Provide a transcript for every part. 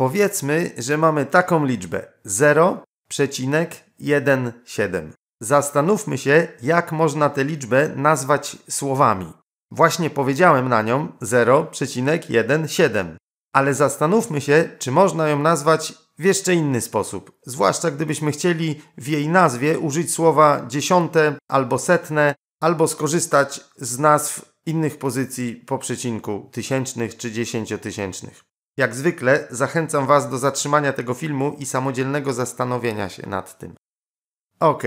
Powiedzmy, że mamy taką liczbę 0,17. Zastanówmy się, jak można tę liczbę nazwać słowami. Właśnie powiedziałem na nią 0,17, ale zastanówmy się, czy można ją nazwać w jeszcze inny sposób, zwłaszcza gdybyśmy chcieli w jej nazwie użyć słowa dziesiąte albo setne, albo skorzystać z nazw innych pozycji po przecinku tysięcznych czy dziesięciotysięcznych. Jak zwykle zachęcam Was do zatrzymania tego filmu i samodzielnego zastanowienia się nad tym. Ok,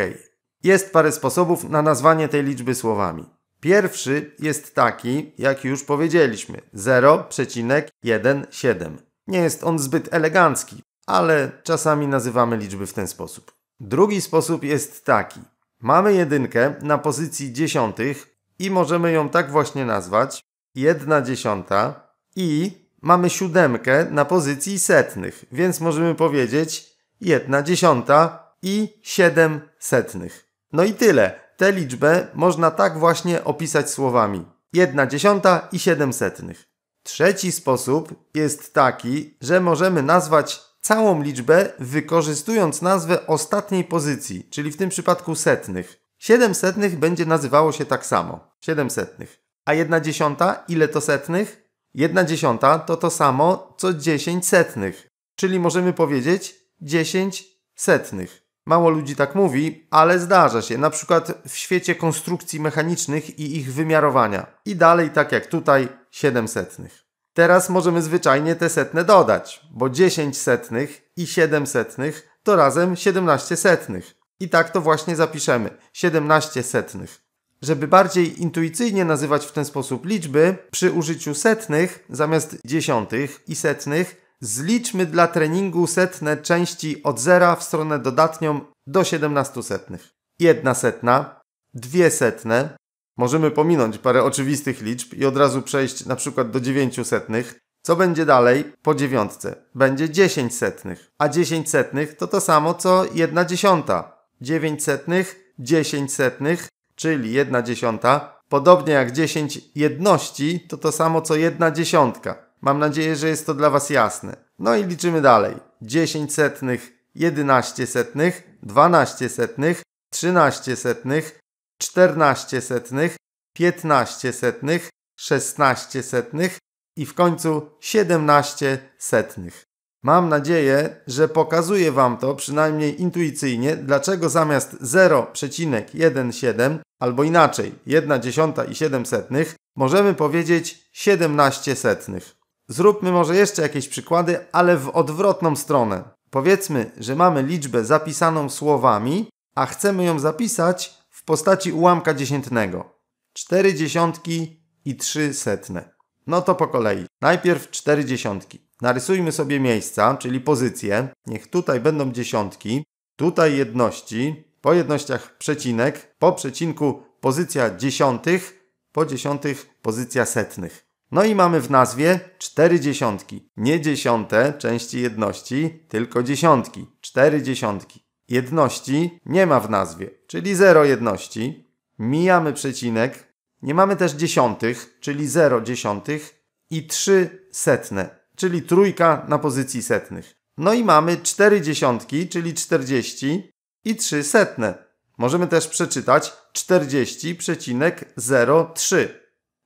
jest parę sposobów na nazwanie tej liczby słowami. Pierwszy jest taki, jak już powiedzieliśmy, 0,17. Nie jest on zbyt elegancki, ale czasami nazywamy liczby w ten sposób. Drugi sposób jest taki. Mamy jedynkę na pozycji dziesiątych i możemy ją tak właśnie nazwać. Jedna dziesiąta i mamy siódemkę na pozycji setnych, więc możemy powiedzieć jedna dziesiąta i siedem setnych. No i tyle. Tę liczbę można tak właśnie opisać słowami. jedna dziesiąta i siedem setnych. Trzeci sposób jest taki, że możemy nazwać całą liczbę wykorzystując nazwę ostatniej pozycji, czyli w tym przypadku setnych. Siedem setnych będzie nazywało się tak samo. siedem setnych. A jedna dziesiąta ile to setnych? Jedna dziesiąta to to samo co 10 setnych, czyli możemy powiedzieć 10 setnych. Mało ludzi tak mówi, ale zdarza się, na przykład w świecie konstrukcji mechanicznych i ich wymiarowania. I dalej, tak jak tutaj, 7 setnych. Teraz możemy zwyczajnie te setne dodać, bo 10 setnych i 7 setnych to razem 17 setnych. I tak to właśnie zapiszemy, 17 setnych. Żeby bardziej intuicyjnie nazywać w ten sposób liczby, przy użyciu setnych zamiast dziesiątych i setnych zliczmy dla treningu setne części od zera w stronę dodatnią do 17 setnych. Jedna setna, dwie setne, możemy pominąć parę oczywistych liczb i od razu przejść na przykład do 9 setnych. Co będzie dalej po dziewiątce? Będzie 10 setnych, a 10 setnych to to samo co 1 dziesiąta. 9 setnych, 10 setnych, czyli 1 dziesiąta, podobnie jak 10 jedności, to to samo co 1 dziesiątka. Mam nadzieję, że jest to dla Was jasne. No i liczymy dalej. 10 setnych, 11 setnych, 12 setnych, 13 setnych, 14 setnych, 15 setnych, 16 setnych i w końcu 17 setnych. Mam nadzieję, że pokazuje Wam to przynajmniej intuicyjnie, dlaczego zamiast 0,17 albo inaczej 1 dziesiąta i 700 możemy powiedzieć 17 setnych. Zróbmy może jeszcze jakieś przykłady, ale w odwrotną stronę. Powiedzmy, że mamy liczbę zapisaną słowami, a chcemy ją zapisać w postaci ułamka dziesiętnego. 4 dziesiątki i 3 setne. No to po kolei. Najpierw 4 dziesiątki. Narysujmy sobie miejsca, czyli pozycje. Niech tutaj będą dziesiątki, tutaj jedności, po jednościach przecinek, po przecinku pozycja dziesiątych, po dziesiątych pozycja setnych. No i mamy w nazwie cztery dziesiątki. Nie dziesiąte części jedności, tylko dziesiątki. Cztery dziesiątki. Jedności nie ma w nazwie, czyli zero jedności. Mijamy przecinek. Nie mamy też dziesiątych, czyli zero dziesiątych i trzy setne, czyli trójka na pozycji setnych. No i mamy cztery dziesiątki, czyli 40 i trzy setne. Możemy też przeczytać 40,03.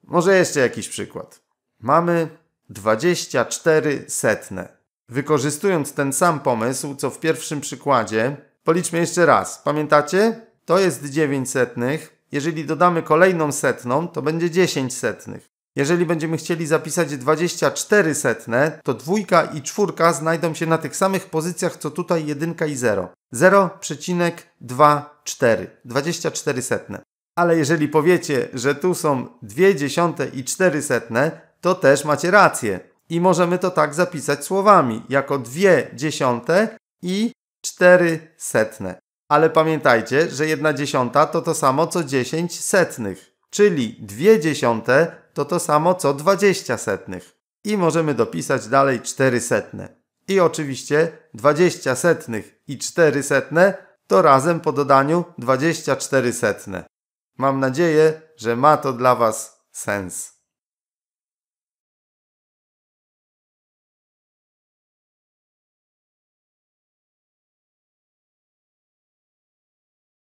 Może jeszcze jakiś przykład. Mamy 24 setne. Wykorzystując ten sam pomysł, co w pierwszym przykładzie, policzmy jeszcze raz. Pamiętacie? To jest 9 setnych. Jeżeli dodamy kolejną setną, to będzie 10 setnych. Jeżeli będziemy chcieli zapisać 24 setne, to dwójka i czwórka znajdą się na tych samych pozycjach, co tutaj jedynka i 0. 0,24. 24 setne. Ale jeżeli powiecie, że tu są 2 dziesiąte i 4 setne, to też macie rację. I możemy to tak zapisać słowami, jako 2 dziesiąte i 4 setne. Ale pamiętajcie, że 1 dziesiąta to to samo co 10 setnych, czyli 2 dziesiąte to to samo co 20 setnych. I możemy dopisać dalej 4 setne. I oczywiście 20 setnych i 4 setne to razem po dodaniu 24 setne. Mam nadzieję, że ma to dla Was sens.